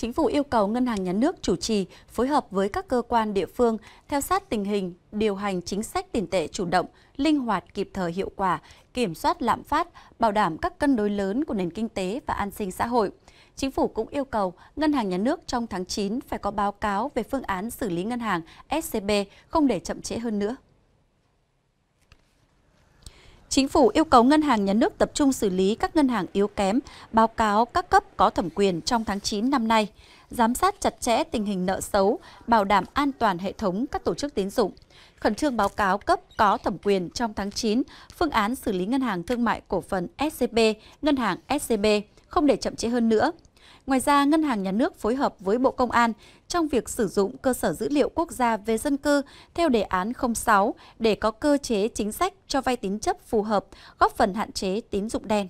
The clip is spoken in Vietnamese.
Chính phủ yêu cầu Ngân hàng Nhà nước chủ trì phối hợp với các cơ quan địa phương theo sát tình hình, điều hành chính sách tiền tệ chủ động, linh hoạt kịp thời hiệu quả, kiểm soát lạm phát, bảo đảm các cân đối lớn của nền kinh tế và an sinh xã hội. Chính phủ cũng yêu cầu Ngân hàng Nhà nước trong tháng 9 phải có báo cáo về phương án xử lý ngân hàng SCB không để chậm trễ hơn nữa. Chính phủ yêu cầu ngân hàng nhà nước tập trung xử lý các ngân hàng yếu kém, báo cáo các cấp có thẩm quyền trong tháng 9 năm nay, giám sát chặt chẽ tình hình nợ xấu, bảo đảm an toàn hệ thống các tổ chức tín dụng, khẩn trương báo cáo cấp có thẩm quyền trong tháng 9 phương án xử lý ngân hàng thương mại cổ phần SCB, ngân hàng SCB, không để chậm trễ hơn nữa. Ngoài ra, Ngân hàng Nhà nước phối hợp với Bộ Công an trong việc sử dụng cơ sở dữ liệu quốc gia về dân cư theo đề án 06 để có cơ chế chính sách cho vay tín chấp phù hợp, góp phần hạn chế tín dụng đen.